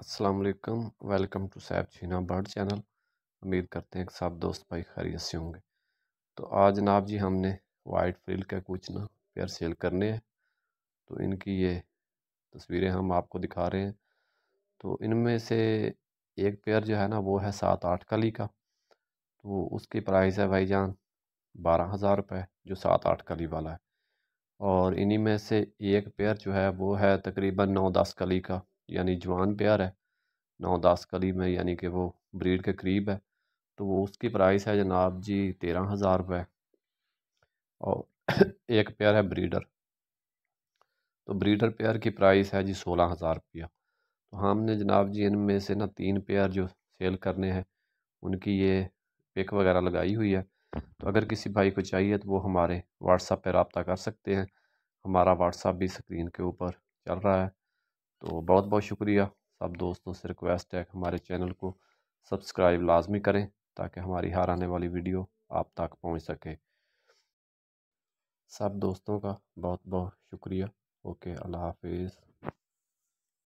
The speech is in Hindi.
असलकम वेलकम टू सैब छीना बर्ड चैनल उम्मीद करते हैं कि सब दोस्त भाई खरीद से होंगे तो आज जनाब जी हमने वाइट फ्रिल के कुछ ना पेयर सेल करने हैं तो इनकी ये तस्वीरें हम आपको दिखा रहे हैं तो इनमें से एक पेयर जो है ना वो है सात आठ कली का तो उसकी प्राइस है भाई जान बारह हज़ार रुपये जो सात आठ कली वाला है और इन्हीं में से एक पेयर जो है वो है तकरीबन नौ दस कली का यानी जवान प्यार है नौ दस कलीम है यानी कि वो ब्रीड के करीब है तो वो उसकी प्राइस है जनाब जी तेरह हज़ार रुपये और एक पेयर है ब्रीडर तो ब्रीडर पेयर की प्राइस है जी सोलह हज़ार रुपया तो हमने जनाब जी इनमें से ना तीन पेयर जो सेल करने हैं उनकी ये पिक वगैरह लगाई हुई है तो अगर किसी भाई को चाहिए तो वो हमारे व्हाट्सअप पर रबता कर सकते हैं हमारा व्हाट्सअप भी स्क्रीन के ऊपर चल रहा है तो बहुत बहुत शुक्रिया सब दोस्तों से रिक्वेस्ट है हमारे चैनल को सब्सक्राइब लाजमी करें ताकि हमारी हार आने वाली वीडियो आप तक पहुंच सके सब दोस्तों का बहुत बहुत शुक्रिया ओके अल्लाह हाफिज़